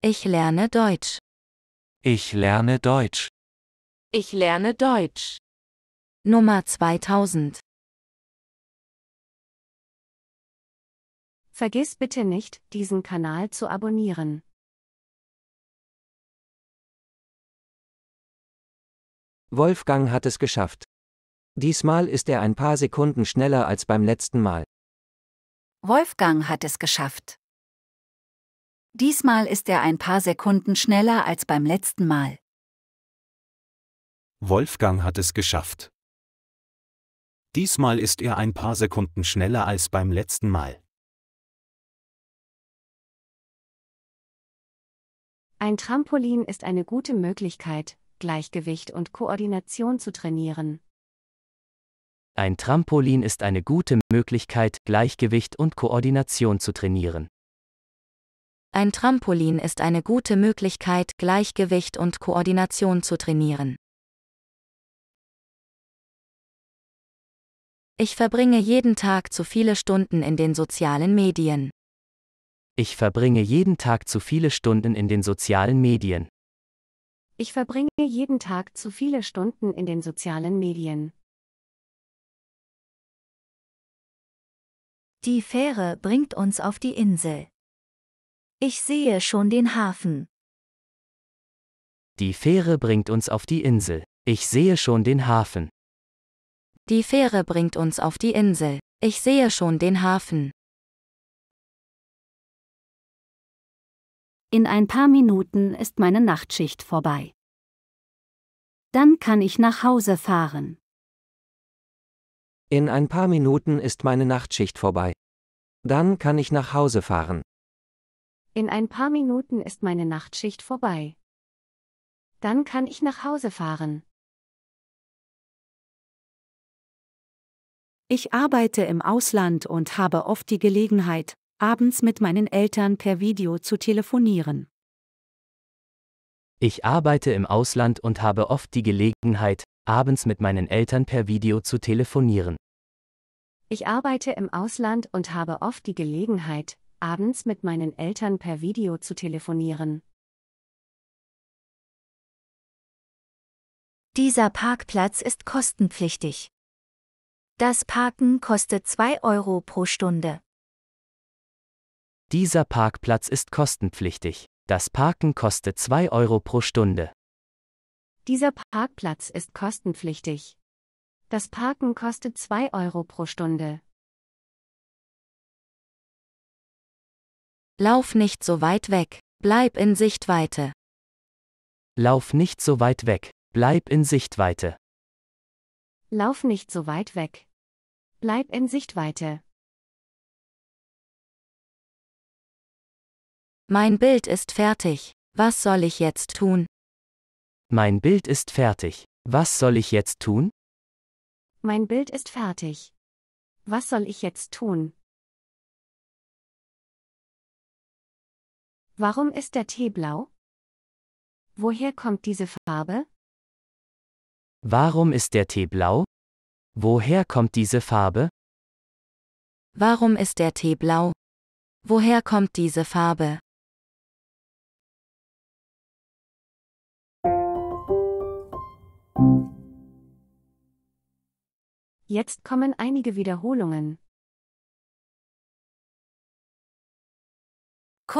Ich lerne Deutsch. Ich lerne Deutsch. Ich lerne Deutsch. Nummer 2000. Vergiss bitte nicht, diesen Kanal zu abonnieren. Wolfgang hat es geschafft. Diesmal ist er ein paar Sekunden schneller als beim letzten Mal. Wolfgang hat es geschafft. Diesmal ist er ein paar Sekunden schneller als beim letzten Mal. Wolfgang hat es geschafft. Diesmal ist er ein paar Sekunden schneller als beim letzten Mal. Ein Trampolin ist eine gute Möglichkeit, Gleichgewicht und Koordination zu trainieren. Ein Trampolin ist eine gute Möglichkeit, Gleichgewicht und Koordination zu trainieren. Ein Trampolin ist eine gute Möglichkeit, Gleichgewicht und Koordination zu trainieren. Ich verbringe jeden Tag zu viele Stunden in den sozialen Medien. Ich verbringe jeden Tag zu viele Stunden in den sozialen Medien. Ich verbringe jeden Tag zu viele Stunden in den sozialen Medien. Die Fähre bringt uns auf die Insel. Ich sehe schon den Hafen. Die Fähre bringt uns auf die Insel. Ich sehe schon den Hafen. Die Fähre bringt uns auf die Insel. Ich sehe schon den Hafen. In ein paar Minuten ist meine Nachtschicht vorbei. Dann kann ich nach Hause fahren. In ein paar Minuten ist meine Nachtschicht vorbei. Dann kann ich nach Hause fahren. In ein paar Minuten ist meine Nachtschicht vorbei. Dann kann ich nach Hause fahren. Ich arbeite im Ausland und habe oft die Gelegenheit, abends mit meinen Eltern per Video zu telefonieren. Ich arbeite im Ausland und habe oft die Gelegenheit, abends mit meinen Eltern per Video zu telefonieren. Ich arbeite im Ausland und habe oft die Gelegenheit, abends mit meinen Eltern per Video zu telefonieren. Dieser Parkplatz ist kostenpflichtig. Das Parken kostet 2 Euro pro Stunde. Dieser Parkplatz ist kostenpflichtig. Das Parken kostet 2 Euro pro Stunde. Dieser Parkplatz ist kostenpflichtig. Das Parken kostet 2 Euro pro Stunde. Lauf nicht so weit weg, bleib in Sichtweite. Lauf nicht so weit weg, bleib in Sichtweite. Lauf nicht so weit weg. Bleib in Sichtweite. Mein Bild ist fertig. Was soll ich jetzt tun? Mein Bild ist fertig. Was soll ich jetzt tun? Mein Bild ist fertig. Was soll ich jetzt tun? Warum ist der Tee blau? Woher kommt diese Farbe? Warum ist der Tee blau? Woher kommt diese Farbe? Warum ist der Tee blau? Woher kommt diese Farbe? Jetzt kommen einige Wiederholungen.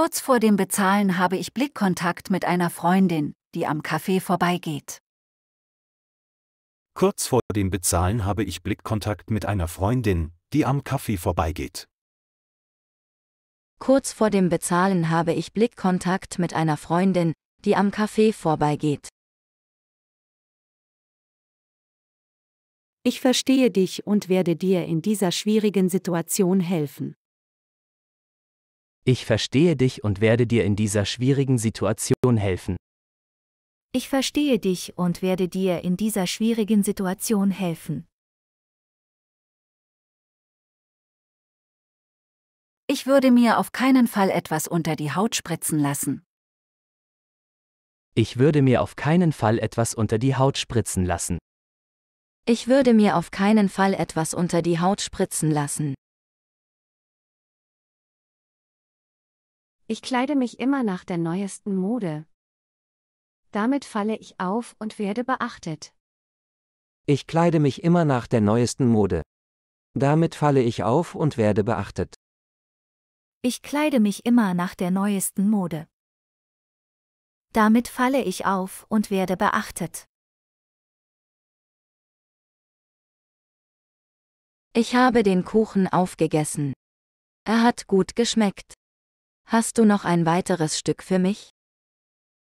Kurz vor dem Bezahlen habe ich Blickkontakt mit einer Freundin, die am Café vorbeigeht. Kurz vor dem Bezahlen habe ich Blickkontakt mit einer Freundin, die am Café vorbeigeht. Kurz vor dem Bezahlen habe ich Blickkontakt mit einer Freundin, die am Café vorbeigeht. Ich verstehe dich und werde dir in dieser schwierigen Situation helfen. Ich verstehe dich und werde dir in dieser schwierigen Situation helfen. Ich verstehe dich und werde dir in dieser schwierigen Situation helfen. Ich würde mir auf keinen Fall etwas unter die Haut spritzen lassen. Ich würde mir auf keinen Fall etwas unter die Haut spritzen lassen. Ich würde mir auf keinen Fall etwas unter die Haut spritzen lassen. Ich kleide mich immer nach der neuesten Mode. Damit falle ich auf und werde beachtet. Ich kleide mich immer nach der neuesten Mode. Damit falle ich auf und werde beachtet. Ich kleide mich immer nach der neuesten Mode. Damit falle ich auf und werde beachtet. Ich habe den Kuchen aufgegessen. Er hat gut geschmeckt. Hast du noch ein weiteres Stück für mich?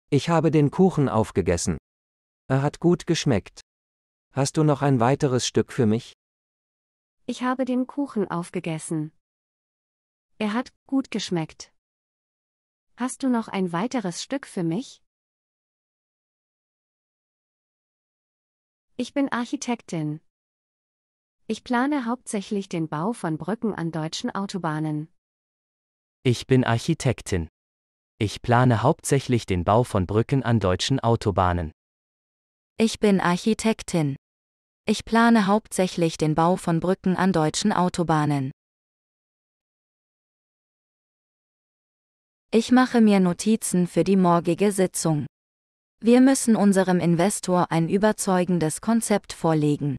Ich habe den Kuchen aufgegessen. Er hat gut geschmeckt. Hast du noch ein weiteres Stück für mich? Ich habe den Kuchen aufgegessen. Er hat gut geschmeckt. Hast du noch ein weiteres Stück für mich? Ich bin Architektin. Ich plane hauptsächlich den Bau von Brücken an deutschen Autobahnen. Ich bin Architektin. Ich plane hauptsächlich den Bau von Brücken an deutschen Autobahnen. Ich bin Architektin. Ich plane hauptsächlich den Bau von Brücken an deutschen Autobahnen. Ich mache mir Notizen für die morgige Sitzung. Wir müssen unserem Investor ein überzeugendes Konzept vorlegen.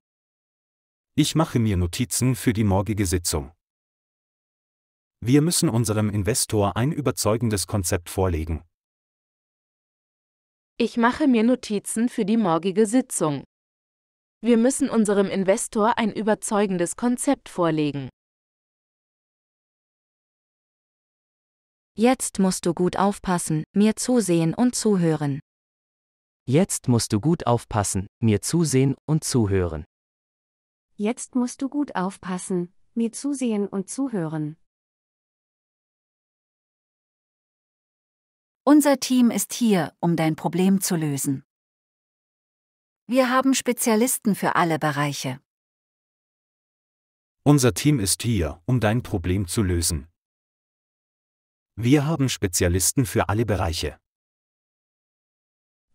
Ich mache mir Notizen für die morgige Sitzung. Wir müssen unserem Investor ein überzeugendes Konzept vorlegen. Ich mache mir Notizen für die morgige Sitzung. Wir müssen unserem Investor ein überzeugendes Konzept vorlegen. Jetzt musst du gut aufpassen, mir zusehen und zuhören. Jetzt musst du gut aufpassen, mir zusehen und zuhören. Jetzt musst du gut aufpassen, mir zusehen und zuhören. Unser Team ist hier, um dein Problem zu lösen. Wir haben Spezialisten für alle Bereiche. Unser Team ist hier, um dein Problem zu lösen. Wir haben Spezialisten für alle Bereiche.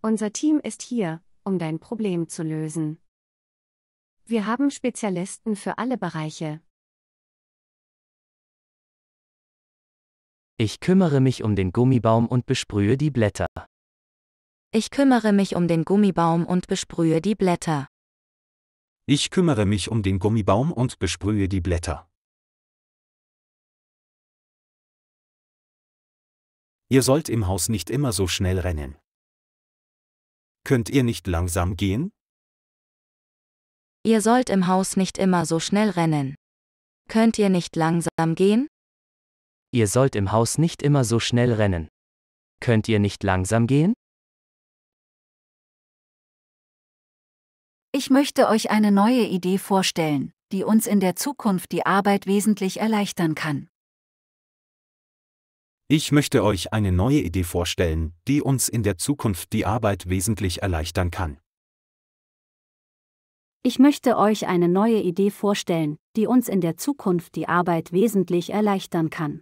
Unser Team ist hier, um dein Problem zu lösen. Wir haben Spezialisten für alle Bereiche. Ich kümmere mich um den Gummibaum und besprühe die Blätter. Ich kümmere mich um den Gummibaum und besprühe die Blätter. Ich kümmere mich um den Gummibaum und besprühe die Blätter. Ihr sollt im Haus nicht immer so schnell rennen. Könnt ihr nicht langsam gehen? Ihr sollt im Haus nicht immer so schnell rennen. Könnt ihr nicht langsam gehen? Ihr sollt im Haus nicht immer so schnell rennen. Könnt ihr nicht langsam gehen? Ich möchte euch eine neue Idee vorstellen, die uns in der Zukunft die Arbeit wesentlich erleichtern kann. Ich möchte euch eine neue Idee vorstellen, die uns in der Zukunft die Arbeit wesentlich erleichtern kann. Ich möchte euch eine neue Idee vorstellen, die uns in der Zukunft die Arbeit wesentlich erleichtern kann.